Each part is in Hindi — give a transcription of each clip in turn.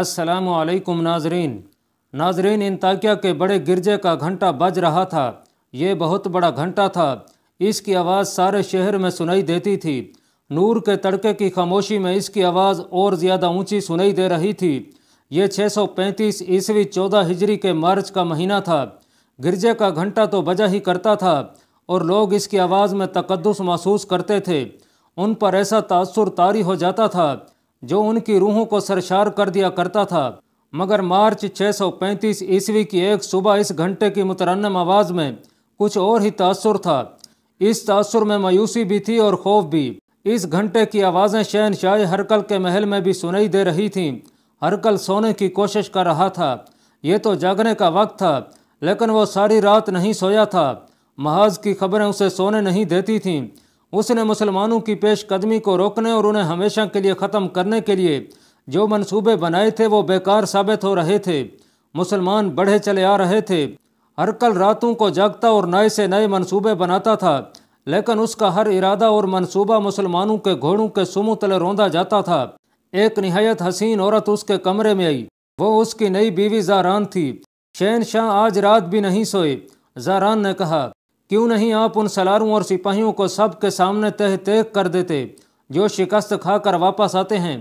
असलकुम नाजरीन नाजरीन इंताकिया के बड़े गिरजे का घंटा बज रहा था ये बहुत बड़ा घंटा था इसकी आवाज़ सारे शहर में सुनाई देती थी नूर के तड़के की खामोशी में इसकी आवाज़ और ज़्यादा ऊंची सुनाई दे रही थी ये 635 ईस्वी चौदह हिजरी के मार्च का महीना था गिरजे का घंटा तो बजा ही करता था और लोग इसकी आवाज़ में तकदस महसूस करते थे उन पर ऐसा तासुर तारी हो जाता था जो उनकी रूहों को सरशार कर दिया करता था मगर मार्च 635 ईस्वी की एक सुबह इस घंटे की मुतरनम आवाज़ में कुछ और ही तासुर था इस तासुर में मायूसी भी थी और खौफ भी इस घंटे की आवाज़ें शहन शाह हरकल के महल में भी सुनाई दे रही थीं हरकल सोने की कोशिश कर रहा था ये तो जागने का वक्त था लेकिन वो सारी रात नहीं सोया था महाज की खबरें उसे सोने नहीं देती थीं उसने मुसलमानों की पेशकदमी को रोकने और उन्हें हमेशा के लिए ख़त्म करने के लिए जो मंसूबे बनाए थे वो बेकार साबित हो रहे थे मुसलमान बढ़े चले आ रहे थे हर कल रातों को जागता और नए से नए मंसूबे बनाता था लेकिन उसका हर इरादा और मंसूबा मुसलमानों के घोड़ों के समूह तले रोंदा जाता था एक नहायत हसीन औरत उसके कमरे में आई वो उसकी नई बीवी जारान थी शहन शाह आज रात भी नहीं सोए जारान ने कहा क्यों नहीं आप उन सलारों और सिपाहियों को सब के सामने तह तह कर देते जो शिकस्त खाकर वापस आते हैं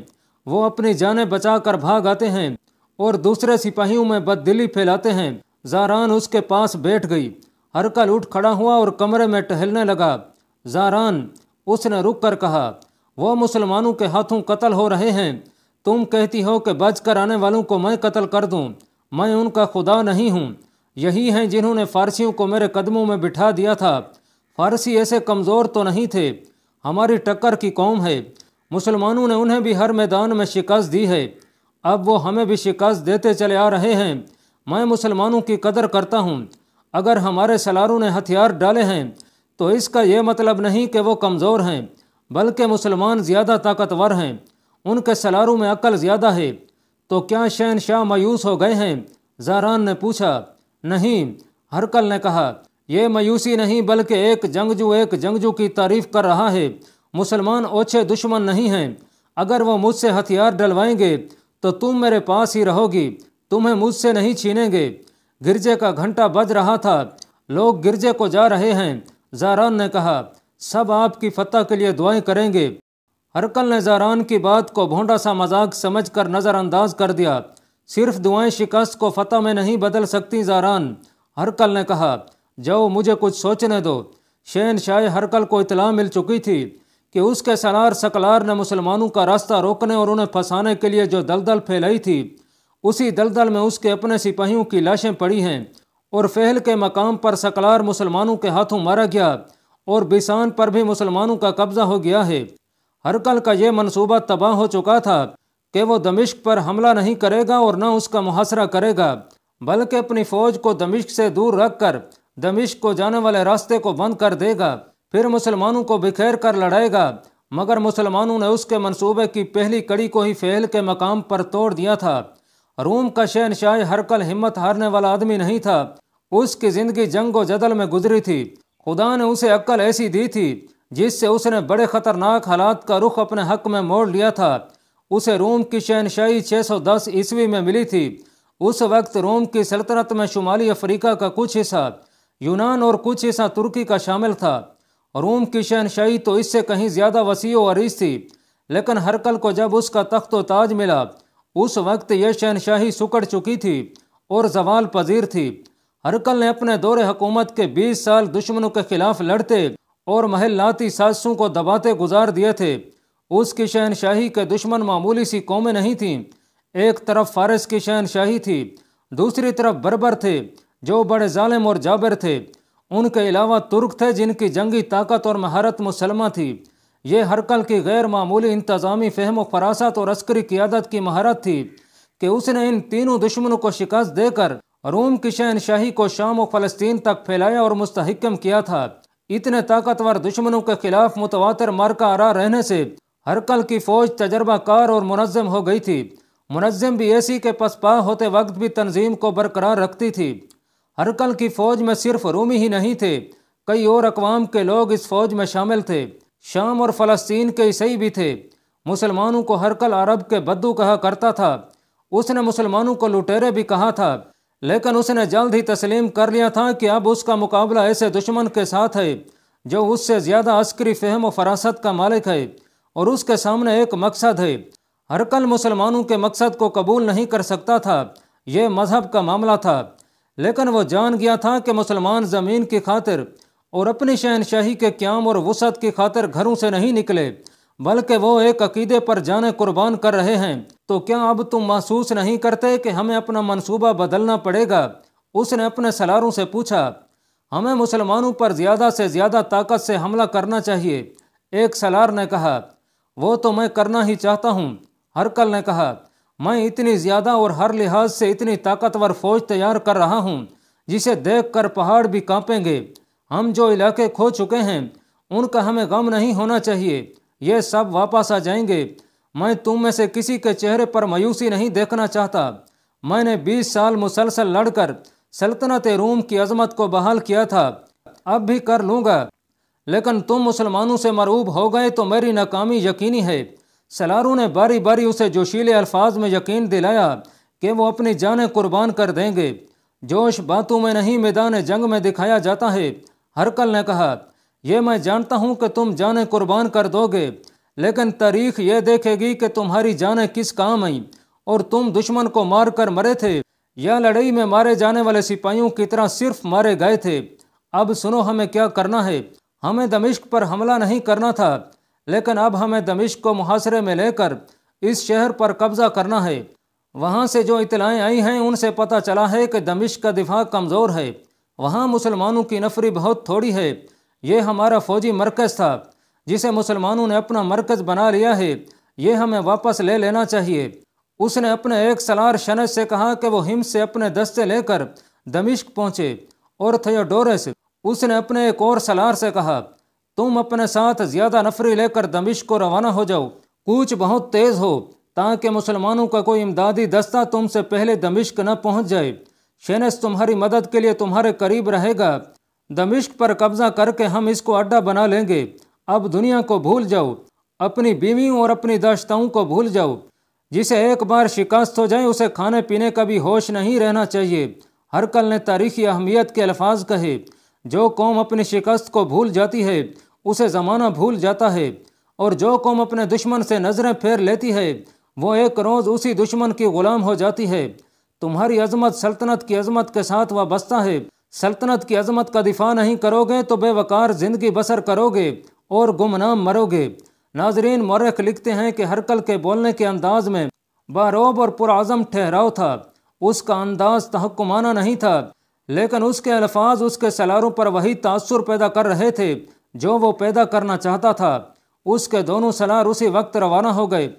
वो अपनी जानें बचाकर भाग आते हैं और दूसरे सिपाहियों में बददिली फैलाते हैं जारान उसके पास बैठ गई हरकल उठ खड़ा हुआ और कमरे में टहलने लगा जारान उसने रुक कर कहा वो मुसलमानों के हाथों कत्ल हो रहे हैं तुम कहती हो कि बच कर आने वालों को मैं कत्ल कर दूँ मैं उनका खुदा नहीं हूँ यही हैं जिन्होंने फारसियों को मेरे कदमों में बिठा दिया था फारसी ऐसे कमज़ोर तो नहीं थे हमारी टक्कर की कौम है मुसलमानों ने उन्हें भी हर मैदान में शिकस्त दी है अब वो हमें भी शिकस्त देते चले आ रहे हैं मैं मुसलमानों की कदर करता हूँ अगर हमारे सलारों ने हथियार डाले हैं तो इसका यह मतलब नहीं कि वो कमज़ोर हैं बल्कि मुसलमान ज़्यादा ताकतवर हैं उनके सलारों में अक्ल ज़्यादा है तो क्या शाह मायूस हो गए हैं जारान ने पूछा नहीं हरकल ने कहा यह मायूसी नहीं बल्कि एक जंगजू एक जंगजू की तारीफ कर रहा है मुसलमान ओछे दुश्मन नहीं हैं अगर वो मुझसे हथियार डलवाएंगे तो तुम मेरे पास ही रहोगी तुम्हें मुझसे नहीं छीनेंगे गिरजे का घंटा बज रहा था लोग गिरजे को जा रहे हैं जारान ने कहा सब आपकी फतह के लिए दुआएं करेंगे हरकल ने जारान की बात को भोंडा सा मजाक समझकर नज़रअंदाज कर दिया सिर्फ दुआएं शिकस्त को फतह में नहीं बदल सकती जारान हरकल ने कहा जाओ मुझे कुछ सोचने दो शहन शाह हरकल को इतला मिल चुकी थी कि उसके सलार सकलार ने मुसलमानों का रास्ता रोकने और उन्हें फंसाने के लिए जो दलदल फैलाई थी उसी दलदल में उसके अपने सिपाहियों की लाशें पड़ी हैं और फहल के मकाम पर सकलार मुसलमानों के हाथों मारा गया और बिसान पर भी मुसलमानों का कब्जा हो गया है हरकल का यह मनसूबा तबाह हो चुका था कि वो दमिश्क पर हमला नहीं करेगा और न उसका मुहासरा करेगा बल्कि अपनी फौज को दमिश्क से दूर रख कर दमिश्क को जाने वाले रास्ते को बंद कर देगा फिर मुसलमानों को बिखेर कर लड़ाएगा मगर मुसलमानों ने उसके मंसूबे की पहली कड़ी को ही फेल के मकाम पर तोड़ दिया था रूम का हर हरकल हिम्मत हारने वाला आदमी नहीं था उसकी ज़िंदगी जंग जदल में गुजरी थी खुदा ने उसे अक्ल ऐसी दी थी जिससे उसने बड़े ख़तरनाक हालात का रुख अपने हक में मोड़ लिया था उसे रोम की शहनशाही 610 ईस्वी में मिली थी उस वक्त रोम की सल्तनत में शुमाली अफ्रीका का कुछ हिस्सा यूनान और कुछ हिस्सा तुर्की का शामिल था रोम की शहनशाही तो इससे कहीं ज़्यादा वसी अरीज थी लेकिन हरकल को जब उसका तख्त व ताज मिला उस वक्त यह शहनशाही सुकड़ चुकी थी और जवाल पजीर थी हरकल ने अपने दौरे हुकूमत के 20 साल दुश्मनों के खिलाफ लड़ते और लाती सासों को दबाते गुजार दिए थे उसकी शहनशाही के दुश्मन मामूली सी कौमें नहीं थीं एक तरफ फारस की शहनशाही थी दूसरी तरफ बर्बर थे जो बड़े ालम और जाबर थे उनके अलावा तुर्क थे जिनकी जंगी ताकत और महारत मुसलमा थी ये हरकल की गैर मामूली इंतज़ामी फहम फरासत और अस्करी क्यादत की महारत थी कि उसने इन तीनों दुश्मनों को शिकस्त देकर रोम की शहनशाही को शाम और फलस्तीन तक फैलाया और मुस्तहकम किया था इतने ताकतवर दुश्मनों के खिलाफ मुतवा मार्का आरा रहने से हरकल की फ़ौज तजर्बाकार और मुनज़म हो गई थी मुनज़म भी एसी के पसपा होते वक्त भी तंजीम को बरकरार रखती थी हरकल की फ़ौज में सिर्फ रूमी ही नहीं थे कई और अकवाम के लोग इस फ़ौज में शामिल थे शाम और फ़लस्तीन के ईसई भी थे मुसलमानों को हरकल अरब के बद्दू कहा करता था उसने मुसलमानों को लुटेरे भी कहा था लेकिन उसने जल्द ही तस्लीम कर लिया था कि अब उसका मुकाबला ऐसे दुश्मन के साथ है जो उससे ज़्यादा अस्करी फहम व फरासत का मालिक है और उसके सामने एक मकसद है हरकल मुसलमानों के मकसद को कबूल नहीं कर सकता था यह मजहब का मामला था लेकिन वह जान गया था कि मुसलमान ज़मीन की खातिर और अपनी शहनशाही के क्याम और वसत की खातिर घरों से नहीं निकले बल्कि वो एक अकीदे पर जाने कुर्बान कर रहे हैं तो क्या अब तुम महसूस नहीं करते कि हमें अपना मंसूबा बदलना पड़ेगा उसने अपने सलारों से पूछा हमें मुसलमानों पर ज़्यादा से ज़्यादा ताकत से हमला करना चाहिए एक सलार ने कहा वो तो मैं करना ही चाहता हूँ हरकल ने कहा मैं इतनी ज़्यादा और हर लिहाज से इतनी ताकतवर फौज तैयार कर रहा हूँ जिसे देख कर पहाड़ भी कांपेंगे हम जो इलाके खो चुके हैं उनका हमें गम नहीं होना चाहिए ये सब वापस आ जाएंगे मैं तुम में से किसी के चेहरे पर मायूसी नहीं देखना चाहता मैंने 20 साल मुसलसल लड़कर सल्तनत रूम की अजमत को बहाल किया था अब भी कर लूँगा लेकिन तुम मुसलमानों से मरूब हो गए तो मेरी नाकामी यकीनी है सलारों ने बारी बारी उसे जोशीले अल्फाज में यकीन दिलाया कि वो अपनी जान कुर्बान कर देंगे जोश बातों में नहीं मैदान जंग में दिखाया जाता है हरकल ने कहा यह मैं जानता हूँ कि तुम जान कुर्बान कर दोगे लेकिन तारीख ये देखेगी कि तुम्हारी जान किस काम आई और तुम दुश्मन को मार कर मरे थे या लड़ाई में मारे जाने वाले सिपाहियों की तरह सिर्फ मारे गए थे अब सुनो हमें क्या करना है हमें दमिश्क पर हमला नहीं करना था लेकिन अब हमें दमिश्क को मुहासरे में लेकर इस शहर पर कब्जा करना है वहाँ से जो इतलाएँ आई हैं उनसे पता चला है कि दमिश्क का दिफा कमज़ोर है वहाँ मुसलमानों की नफरी बहुत थोड़ी है ये हमारा फौजी मरकज़ था जिसे मुसलमानों ने अपना मरकज़ बना लिया है ये हमें वापस ले लेना चाहिए उसने अपने एक सलार शनज से कहा कि वो हिम से अपने दस्ते लेकर दमिश्क पहुँचे और थोडोरस उसने अपने एक और सलार से कहा तुम अपने साथ ज़्यादा नफरी लेकर दमिश को रवाना हो जाओ कूच बहुत तेज़ हो ताकि मुसलमानों का कोई इमदादी दस्ता तुमसे पहले दमिश्क न पहुंच जाए शेनस तुम्हारी मदद के लिए तुम्हारे करीब रहेगा दमिश्क पर कब्जा करके हम इसको अड्डा बना लेंगे अब दुनिया को भूल जाओ अपनी बीवियों और अपनी दाश्ताओं को भूल जाओ जिसे एक बार शिकस्त हो जाए उसे खाने पीने का भी होश नहीं रहना चाहिए हरकल ने तारीखी अहमियत के अल्फाज कहे जो कौम अपनी शिकस्त को भूल जाती है उसे ज़माना भूल जाता है और जो कौम अपने दुश्मन से नज़रें फेर लेती है वो एक रोज़ उसी दुश्मन की ग़ुलाम हो जाती है तुम्हारी अजमत सल्तनत की अजमत के साथ वाबस्ता है सल्तनत की अजमत का दिफा नहीं करोगे तो बेवकार ज़िंदगी बसर करोगे और गुमनाम मरोगे नाजरीन मौरख लिखते हैं कि हरकल के बोलने के अंदाज में बारोब और पुराज़म ठहराव था उसका अंदाज तहकुमाना नहीं था लेकिन उसके अल्फाज उसके सलारों पर वही तासुर पैदा कर रहे थे जो वो पैदा करना चाहता था उसके दोनों सलार उसी वक्त रवाना हो गए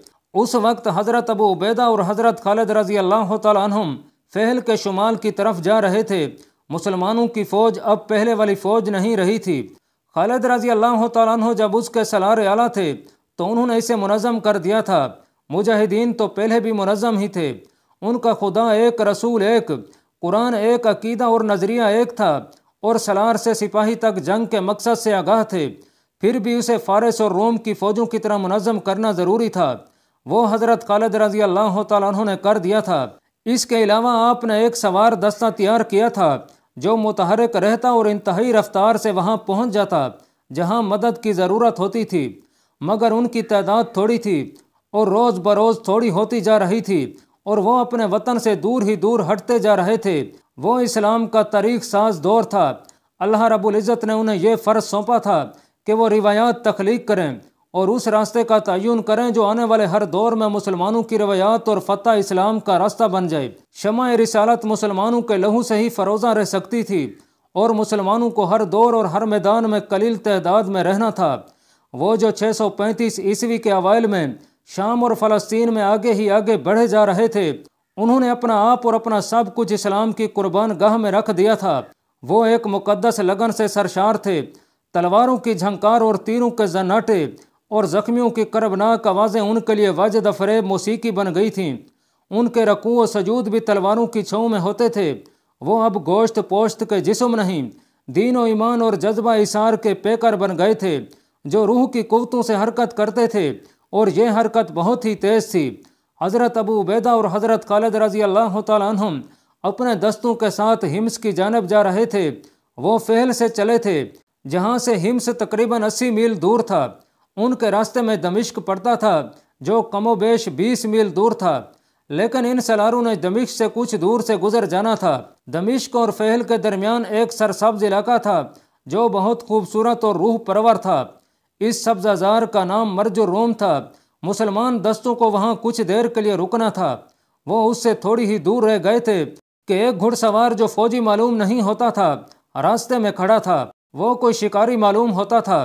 उस वक्त हज़रत अबू उबैदा और हज़रत खालिद रजी अल्लाह तुम फहल के शुमाल की तरफ जा रहे थे मुसलमानों की फ़ौज अब पहले वाली फ़ौज नहीं रही थी खालिद रजी अल्लाह तुम जब उसके सलार आला थे तो उन्होंने इसे मुनज़म कर दिया था मुजाहिदीन तो पहले भी मुनज़म ही थे उनका खुदा एक रसूल एक कुरान एक अकीदा और नज़रिया एक था और सलार से सिपाही तक जंग के मकसद से आगाह थे फिर भी उसे फारस और रोम की फ़ौजों की तरह मुनज़म करना ज़रूरी था वो हज़रत खालद रजी अल्लाह तुमने कर दिया था इसके अलावा आपने एक सवार दस्ता तैयार किया था जो मुतहरक रहता और इंतहाई रफ्तार से वहाँ पहुँच जाता जहाँ मदद की ज़रूरत होती थी मगर उनकी तादाद थोड़ी थी और रोज़ बरोज़ थोड़ी होती जा रही थी और वो अपने वतन से दूर ही दूर हटते जा रहे थे वो इस्लाम का तारीख साज दौर था अल्लाह रबुल्ज़त ने उन्हें यह फ़र्ज़ सौंपा था कि वो रिवायात तख्लीक करें और उस रास्ते का तयन करें जो आने वाले हर दौर में मुसलमानों की रवायात और फ़तह इस्लाम का रास्ता बन जाए शमा रिसालत मुसलमानों के लहू से ही फरोजा रह सकती थी और मुसलमानों को हर दौर और हर मैदान में कलील तदाद में रहना था वो जो पैंतीस ईस्वी के अवाइल में शाम और फ़लस्तीन में आगे ही आगे बढ़े जा रहे थे उन्होंने अपना आप और अपना सब कुछ इस्लाम की कुर्बान गाह में रख दिया था वो एक मुकदस लगन से सरशार थे तलवारों की झंकार और तीरों के जन्नाटे और ज़ख्मियों की करबनाक आवाज़ें उनके लिए वाजद फरेब मौसीकी बन गई थीं उनके रकू और सजूद भी तलवारों की छों में होते थे वो अब गोश्त पोश्त के जिसम नहीं दीन और ईमान और जज्बा इसार के पेकर बन गए थे जो रूह की कुतों से हरकत करते थे और यह हरकत बहुत ही तेज़ थी हज़रत अबू उबैदा और हज़रत खालद रजी अल्लाह तुम अपने दस्तों के साथ हिम्स की जानब जा रहे थे वो फहल से चले थे जहाँ से हिम्स तकरीबन अस्सी मील दूर था उनके रास्ते में दमिश्क पड़ता था जो कमोबेश बीस मील दूर था लेकिन इन सलारों ने दमिश्क से कुछ दूर से गुजर जाना था दमिश्क और फेहल के दरमियान एक सरसब्ज इलाका था जो बहुत खूबसूरत और रूह परवर था इस सब्जाजार का नाम मर्जो रोम था मुसलमान दस्तों को वहाँ कुछ देर के लिए रुकना था वो उससे थोड़ी ही दूर रह गए थे कि एक घुड़सवार जो फौजी मालूम नहीं होता था रास्ते में खड़ा था वो कोई शिकारी मालूम होता था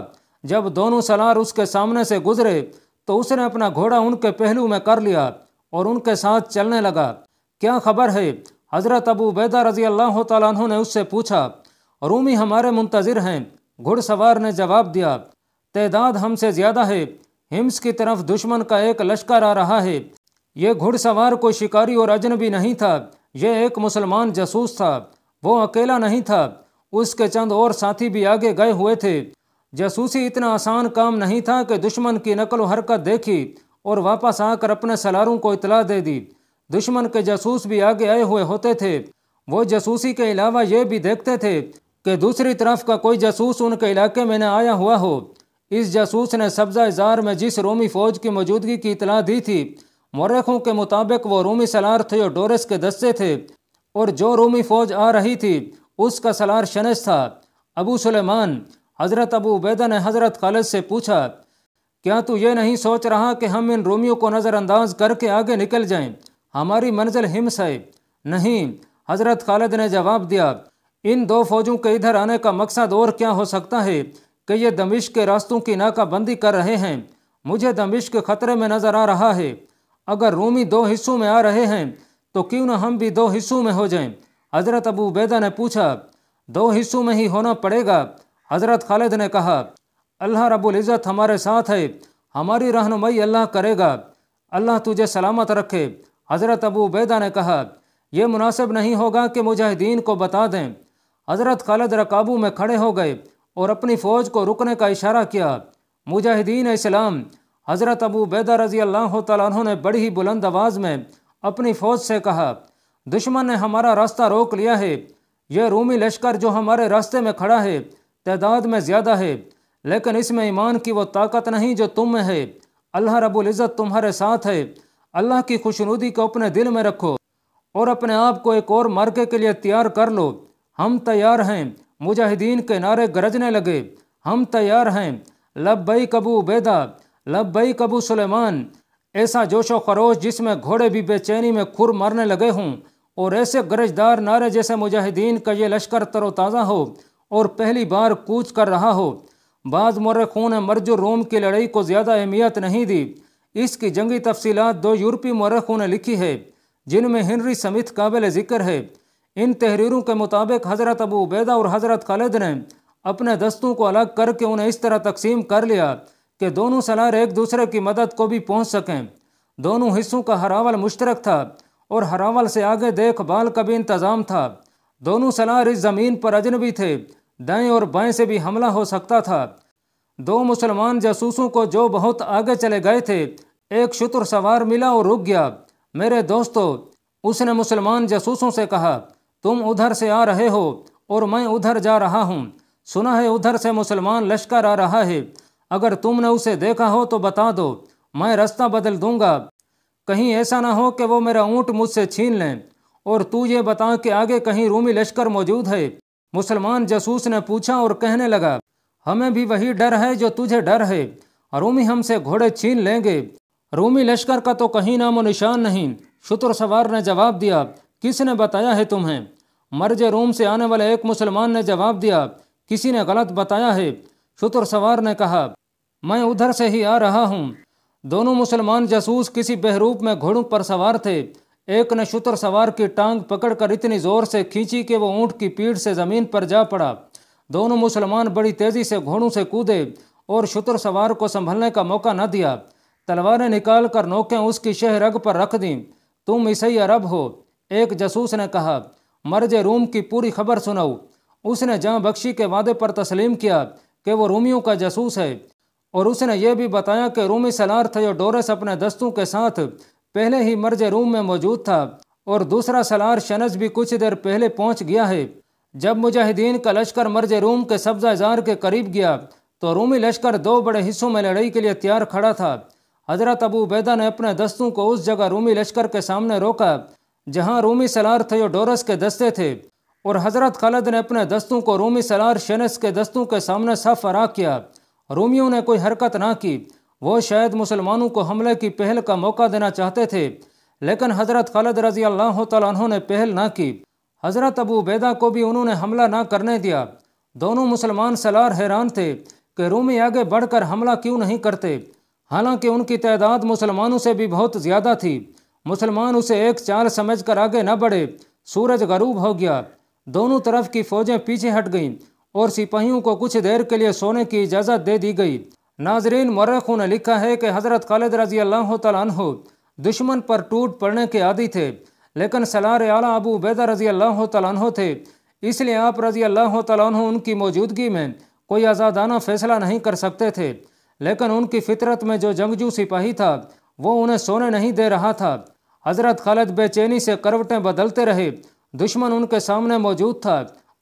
जब दोनों सलार उसके सामने से गुजरे तो उसने अपना घोड़ा उनके पहलू में कर लिया और उनके साथ चलने लगा क्या खबर है हज़रत अबू बैदा रजी अल्लाह तु ने उससे पूछा रूमी हमारे मुंतज़र हैं घुड़सवार ने जवाब दिया तदाद हमसे ज़्यादा है हिम्स की तरफ दुश्मन का एक लश्कर आ रहा है ये घुड़सवार कोई शिकारी और अजनबी नहीं था यह एक मुसलमान जासूस था वो अकेला नहीं था उसके चंद और साथी भी आगे गए हुए थे जासूसी इतना आसान काम नहीं था कि दुश्मन की नकल हरकत देखी और वापस आकर अपने सलारों को इतला दे दी दुश्मन के जासूस भी आगे आए हुए होते थे वो जासूसी के अलावा ये भी देखते थे कि दूसरी तरफ का कोई जासूस उनके इलाके में न आया हुआ हो इस जासूस ने सब्जा इजार में जिस रोमी फौज की मौजूदगी की इतला दी थी मरखों के मुताबिक वो रोमी सलार थियोडोरस के दस्ते थे और जो रोमी फौज आ रही थी उसका सलार शनस था अबू सुलेमान हज़रत अबू उबैदा ने हज़रत खालिद से पूछा क्या तू ये नहीं सोच रहा कि हम इन रोमियों को नज़रअंदाज करके आगे निकल जाएं? हमारी मंजिल हिम्स है नहीं हज़रत खालिद ने जवाब दिया इन दो फौजों के इधर आने का मकसद और क्या हो सकता है कि ये दमिश्क के रास्तों की नाकाबंदी कर रहे हैं मुझे दमिश्क खतरे में नज़र आ रहा है अगर रूमी दो हिस्सों में आ रहे हैं तो क्यों न हम भी दो हिस्सों में हो जाएं? हज़रत अबू बैदा ने पूछा दो हिस्सों में ही होना पड़ेगा हज़रत खालिद ने कहा अल्लाह रबुल्ज़त हमारे साथ है हमारी रहनुमाई अल्लाह करेगा अल्लाह तुझे सलामत रखे हज़रत अबू बैदा ने कहा यह मुनासिब नहीं होगा कि मुजाहिदीन को बता दें हज़रत खालिद रकाबू में खड़े हो गए और अपनी फ़ौज को रुकने का इशारा किया मुजाहिदीन इस्लाम हज़रत अबू बैदा रजी अल्लाह तु ने बड़ी ही बुलंद आवाज़ में अपनी फ़ौज से कहा दुश्मन ने हमारा रास्ता रोक लिया है यह रूमी लश्कर जो हमारे रास्ते में खड़ा है तादाद में ज़्यादा है लेकिन इसमें ईमान की वो ताकत नहीं जो तुम में है अल्लाह रबुल्ज़त तुम्हारे साथ है अल्लाह की खुशनुदी को अपने दिल में रखो और अपने आप को एक और मार्के के लिए तैयार कर लो हम तैयार हैं मुजाहिदीन के नारे गरजने लगे हम तैयार हैं लब्बई कबू उबैदा लब्बई कबू सुलेमान ऐसा जोशो खरोश जिसमें घोड़े भी बेचैनी में खुर मारने लगे हों और ऐसे गरजदार नारे जैसे मुजाहिदीन का ये लश्कर तरोताज़ा हो और पहली बार कूच कर रहा हो बाज़ मरखों ने मर्ज रोम की लड़ाई को ज़्यादा अहमियत नहीं दी इसकी जंगी तफसीत दो यूरोपी मरखों ने लिखी है जिनमें हेनरी समित काबिल ज़िक्र है इन तहरीरों के मुताबिक हज़रत अबू उबैदा और हज़रत खालिद ने अपने दस्तों को अलग करके उन्हें इस तरह तकसीम कर लिया कि दोनों सलार एक दूसरे की मदद को भी पहुँच सकें दोनों हिस्सों का हरावल मुश्तरक था और हरावल से आगे देखभाल का भी इंतज़ाम था दोनों सलार इस ज़मीन पर अजनबी थे दाएँ और बाएँ से भी हमला हो सकता था दो मुसलमान जासूसों को जो बहुत आगे चले गए थे एक शुतुर सवार मिला और रुक गया मेरे दोस्तों उसने मुसलमान जासूसों से कहा तुम उधर से आ रहे हो और मैं उधर जा रहा हूँ सुना है उधर से मुसलमान लश्कर आ रहा है अगर तुमने उसे देखा हो तो बता दो मैं रास्ता बदल दूंगा कहीं ऐसा ना हो कि वो मेरा ऊँट मुझसे छीन लें और तू ये बता कि आगे कहीं रूमी लश्कर मौजूद है मुसलमान जसूस ने पूछा और कहने लगा हमें भी वही डर है जो तुझे डर है रूमी हमसे घोड़े छीन लेंगे रूमी लश्कर का तो कहीं नामो निशान नहीं शुतुर सवार ने जवाब दिया किसने बताया है तुम्हें मर्ज रोम से आने वाले एक मुसलमान ने जवाब दिया किसी ने गलत बताया है शुतुर सवार ने कहा मैं उधर से ही आ रहा हूँ दोनों मुसलमान जासूस किसी बहरूप में घोड़ों पर सवार थे एक ने शुतुर सवार की टांग पकड़कर इतनी जोर से खींची कि वो ऊँट की पीठ से ज़मीन पर जा पड़ा दोनों मुसलमान बड़ी तेज़ी से घोड़ों से कूदे और शुतुर सवार को संभलने का मौका न दिया तलवारें निकाल कर नोकें उसकी शह रग पर रख दी तुम ईसई अरब हो एक जासूस ने कहा मर्ज रूम की पूरी खबर सुनाओ उसने जहाँ बख्शी के वादे पर तस्लीम किया कि वो रूमियों का जासूस है और उसने ये भी बताया कि रूमी सलार थे और डोरस अपने दस्तों के साथ पहले ही मर्ज रूम में मौजूद था और दूसरा सलार शनज भी कुछ देर पहले पहुंच गया है जब मुजाहिदीन का लश्कर मर्ज रूम के सब्जाजार के करीब गया तो रूमी लश्कर दो बड़े हिस्सों में लड़ाई के लिए तैयार खड़ा था हजरत अबू बैदा ने अपने दस्तों को उस जगह रूमी लश्कर के सामने रोका जहां रोमी सलार डोरस के दस्ते थे और हज़रत खालद ने अपने दस्तों को रोमी सलार शेनस के दस्तों के सामने साफ फराग किया रोमियों ने कोई हरकत ना की वो शायद मुसलमानों को हमले की पहल का मौका देना चाहते थे लेकिन हज़रत खालद रजी अल्लाह तु ने पहल ना की हज़रत अबू उबैदा को भी उन्होंने हमला ना करने दिया दोनों मुसलमान सलार हैरान थे कि रोमी आगे बढ़कर हमला क्यों नहीं करते हालांकि उनकी तादाद मुसलमानों से भी बहुत ज़्यादा थी मुसलमान उसे एक चाल समझकर आगे न बढ़े सूरज गरूब हो गया दोनों तरफ की फौजें पीछे हट गईं और सिपाहियों को कुछ देर के लिए सोने की इजाज़त दे दी गई नाजरीन मर्रखों ने लिखा है कि हज़रत खालिद रजी अल्लाह तु दुश्मन पर टूट पड़ने के आदि थे लेकिन सलार आला अबू बैदा रजी अल्लाह तु थे इसलिए आप रजी अल्लाह तु उनकी मौजूदगी में कोई आज़ादाना फैसला नहीं कर सकते थे लेकिन उनकी फितरत में जो जंगजू सिपाही था वो उन्हें सोने नहीं दे रहा था हज़रत खालिद बेचैनी से करवटें बदलते रहे दुश्मन उनके सामने मौजूद था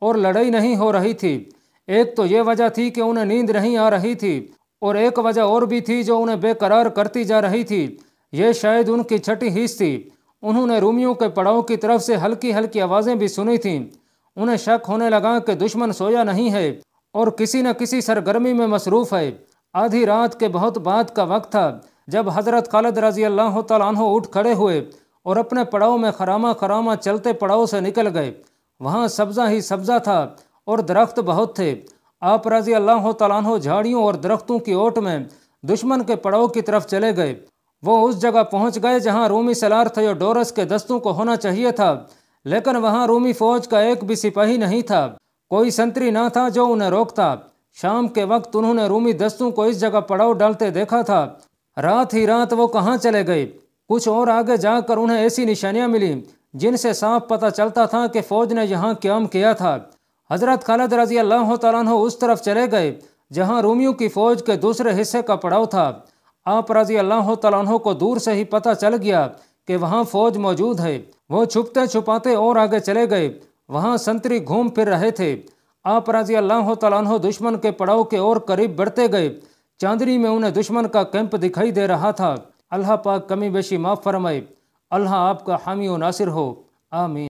और लड़ाई नहीं हो रही थी एक तो ये वजह थी कि उन्हें नींद नहीं आ रही थी और एक वजह और भी थी जो उन्हें बेकरार करती जा रही थी ये शायद उनकी छठी हिस्स थी उन्होंने रूमियों के पड़ाव की तरफ से हल्की हल्की आवाज़ें भी सुनी थीं उन्हें शक होने लगा कि दुश्मन सोया नहीं है और किसी न किसी सरगर्मी में मसरूफ़ है आधी रात के बहुत बाद का वक्त था जब हज़रत खालिद रजी अल्लाह तह उठ खड़े हुए और अपने पड़ाव में खरामा खरामा चलते पड़ाव से निकल गए वहाँ सब्ज़ा ही सब्ज़ा था और दरख्त बहुत थे आप रजी अल्लाह तह झाड़ियों और दरख्तों की ओट में दुश्मन के पड़ाव की तरफ चले गए वो उस जगह पहुंच गए जहां रूमी सलार थे और डोरस के दस्तों को होना चाहिए था लेकिन वहां रूमी फौज का एक भी सिपाही नहीं था कोई संतरी ना था जो उन्हें रोकता शाम के वक्त उन्होंने रूमी दस्तों को इस जगह पड़ाव डालते देखा था रात ही रात वो कहाँ चले गए कुछ और आगे जाकर उन्हें ऐसी निशानियाँ मिली जिनसे साफ पता चलता था कि फ़ौज ने यहाँ क्याम किया था हज़रत खालद रजी अल्लाह तु उस तरफ चले गए जहाँ रोमियों की फ़ौज के दूसरे हिस्से का पड़ाव था आप रजी अल्लाह तु को दूर से ही पता चल गया कि वहाँ फ़ौज मौजूद है वो छुपते छुपाते और आगे चले गए वहाँ संतरी घूम फिर रहे थे आप रजी अल्लाह तु दुश्मन के पड़ाव के और करीब बढ़ते गए चांदनी में उन्हें दुश्मन का कैंप दिखाई दे रहा था अल्लाह पाक कमी बेशी माफ़ फरमाए अल्लाह आपका हामी व नासिर हो आमीन